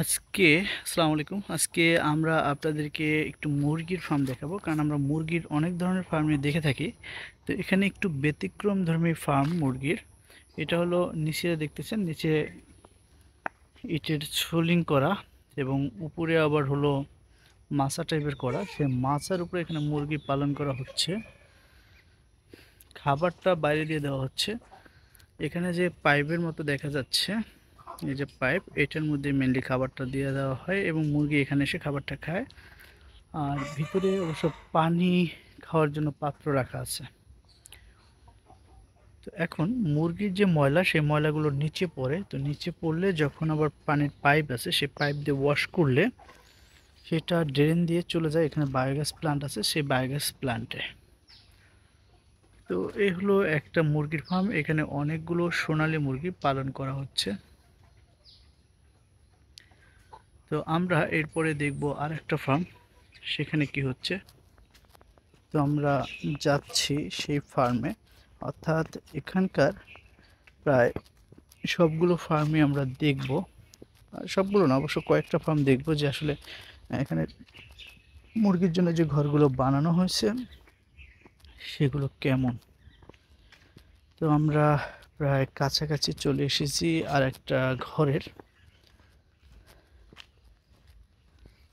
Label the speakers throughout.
Speaker 1: আজকে আসসালামু আলাইকুম আজকে আমরা আপনাদেরকে একটু মুরগির ফার্ম দেখাবো কারণ আমরা মুরগির অনেক ধরনের ফার্মে দেখে থাকি তো এখানে একটু ব্যতিক্রম ধর্মী ফার্ম মুরগির এটা হলো নিচে দেখতেছেন নিচে ইটের সোলিং করা এবং উপরে আবার হলো মাছা টাইপের করা সে মাছার উপরে এখানে মুরগি পালন করা হচ্ছে খাবারটা বাইরে দিয়ে দেওয়া হচ্ছে এখানে যে পাইপের মতো দেখা যাচ্ছে এই যে পাইপ এটার মধ্যে মেনলি খাবারটা দিয়ে দেওয়া হয় এবং মুরগি এখানে এসে খাবারটা খায় আর ভিতরে অবশ্য পানি খাওয়ার জন্য পাত্র রাখা আছে তো এখন মুরগির যে ময়লা সেই ময়লাগুলো নিচে পড়ে তো নিচে পড়লে যখন আবার পানির পাইপ আছে সেই পাইপ দিয়ে ওয়াশ করলে সেটা ড্রেন দিয়ে চলে যায় এখানে বায়োগ্যাস প্লান্ট আছে সেই বায়োগ্যাস প্লান্টে তো এই হলো একটা মুরগির ফার্ম এখানে অনেকগুলো সোনালি মুরগি পালন করা হচ্ছে তো আমরা এরপরে দেখব আর একটা ফার্ম সেখানে কি হচ্ছে তো আমরা যাচ্ছি সেই ফার্মে অর্থাৎ এখানকার প্রায় সবগুলো ফার্মে আমরা দেখব সবগুলো না অবশ্য কয়েকটা ফার্ম দেখব যে আসলে এখানে মুরগির জন্য যে ঘরগুলো বানানো হয়েছে সেগুলো কেমন তো আমরা প্রায় কাছাকাছি চলে এসেছি আর একটা ঘরের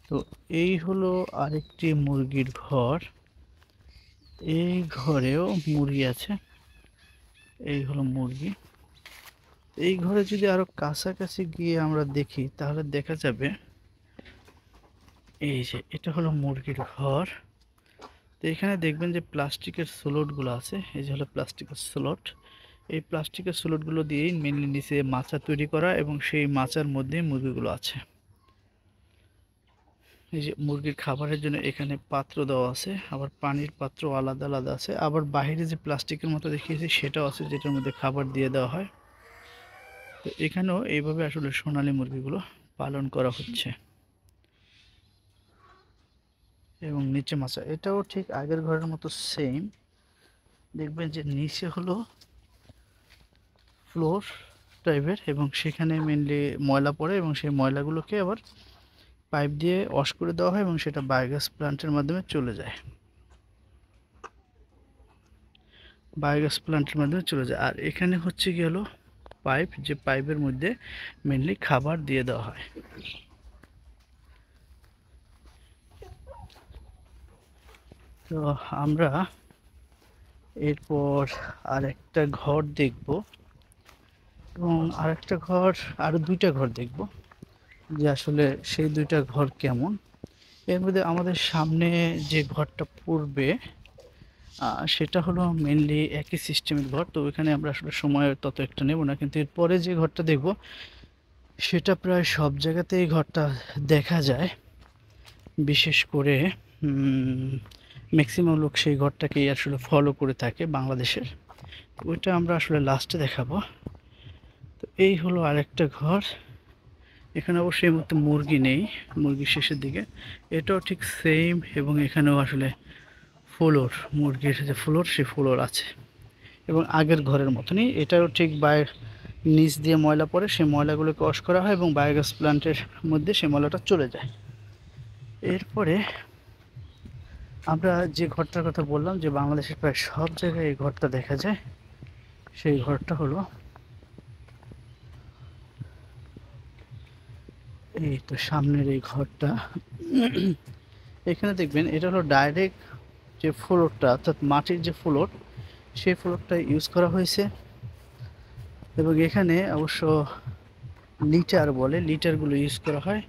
Speaker 1: তো এই হলো আরেকটি মুরগির ঘর এই ঘরেও মুরগি আছে এই হলো মুরগি এই ঘরে যদি আরও কাছাকাছি গিয়ে আমরা দেখি তাহলে দেখা যাবে এই যে এটা হলো মুরগির ঘর তো এখানে দেখবেন যে প্লাস্টিকের স্লোটগুলো আছে এই যে হলো প্লাস্টিকের স্লোট এই প্লাস্টিকের স্লোটগুলো দিয়েই মেনলি নিচে মাচা তৈরি করা এবং সেই মাচার মধ্যে মুরগিগুলো আছে এই যে মুরগির খাবারের জন্য এখানে পাত্র দেওয়া আছে আবার পানির পাত্র আলাদা আলাদা আছে আবার বাহিরে যে প্লাস্টিকের মতো দেখিয়েছি সেটাও আছে যেটার মধ্যে খাবার দিয়ে দেওয়া হয় তো এখানেও এইভাবে আসলে সোনালি মুরগিগুলো পালন করা হচ্ছে এবং নিচে মাছা এটাও ঠিক আগের ঘরের মতো সেম দেখবেন যে নিচে হলো ফ্লোর টাইপের এবং সেখানে মেনলি ময়লা পড়ে এবং সেই ময়লাগুলোকে আবার পাইপ দিয়ে ওয়াশ করে দেওয়া হয় এবং সেটা বায়োগ্যাস প্ল্যান্টের মাধ্যমে চলে যায় বায়োগ্যাস প্ল্যান্টের মাধ্যমে চলে যায় আর এখানে হচ্ছে কি হলো পাইপ যে পাইপের মধ্যে মেনলি খাবার দিয়ে দেওয়া হয় তো আমরা এরপর আর একটা ঘর দেখব এবং আর একটা ঘর আরও দুইটা ঘর দেখব যে আসলে সেই দুইটা ঘর কেমন এর মধ্যে আমাদের সামনে যে ঘরটা পড়বে সেটা হলো মেনলি একই সিস্টেমের ঘর তো ওইখানে আমরা আসলে সময় তত একটা নেব না কিন্তু এরপরে যে ঘরটা দেখব সেটা প্রায় সব জায়গাতেই ঘরটা দেখা যায় বিশেষ করে ম্যাক্সিমাম লোক সেই ঘরটাকেই আসলে ফলো করে থাকে বাংলাদেশের ওইটা আমরা আসলে লাস্টে দেখাবো তো এই হলো আরেকটা ঘর এখানে অবশ্যই মধ্যে মুরগি নেই মুরগির শেষের দিকে এটাও ঠিক সেম এবং এখানেও আসলে ফ্লোর মুরগির যে ফ্লোর সে ফ্লোর আছে এবং আগের ঘরের মতনই এটাও ঠিক বাইর নিচ দিয়ে ময়লা পড়ে সেই ময়লাগুলোকে অস করা হয় এবং বায়োগ্যাস প্ল্যান্টের মধ্যে সেই ময়লাটা চলে যায় এরপরে আমরা যে ঘরটার কথা বললাম যে বাংলাদেশের প্রায় সব জায়গায় এই ঘরটা দেখা যায় সেই ঘরটা হলো এই তো সামনের এই ঘরটা এখানে দেখবেন এটা হলো ডাইরেক্ট যে ফ্লোরটা অর্থাৎ মাটির যে ফ্লোর সেই ফ্লোরটা ইউজ করা হয়েছে এবং এখানে অবশ্য লিটার বলে লিটারগুলো ইউজ করা হয়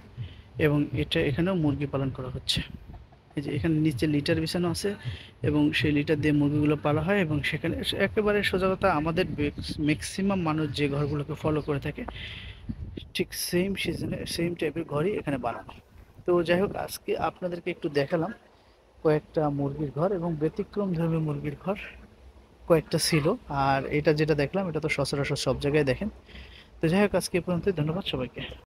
Speaker 1: এবং এটা এখানেও মুরগি পালন করা হচ্ছে এই যে এখানে নিচে লিটার বিছানো আছে এবং সেই লিটার দিয়ে মুরগিগুলো পালা হয় এবং সেখানে একেবারে সোজা কথা আমাদের ম্যাক্সিমাম মানুষ যে ঘরগুলোকে ফলো করে থাকে ঠিক সেম সিজনে সেম টাইপের ঘরই এখানে বানানো তো যাই হোক আজকে আপনাদেরকে একটু দেখালাম কয়েকটা মুরগির ঘর এবং ব্যতিক্রম ধর্মী মুরগির ঘর কয়েকটা ছিল আর এটা যেটা দেখলাম এটা তো সচরাচর সব জায়গায় দেখেন তো যাই হোক আজকে পর্যন্ত ধন্যবাদ সবাইকে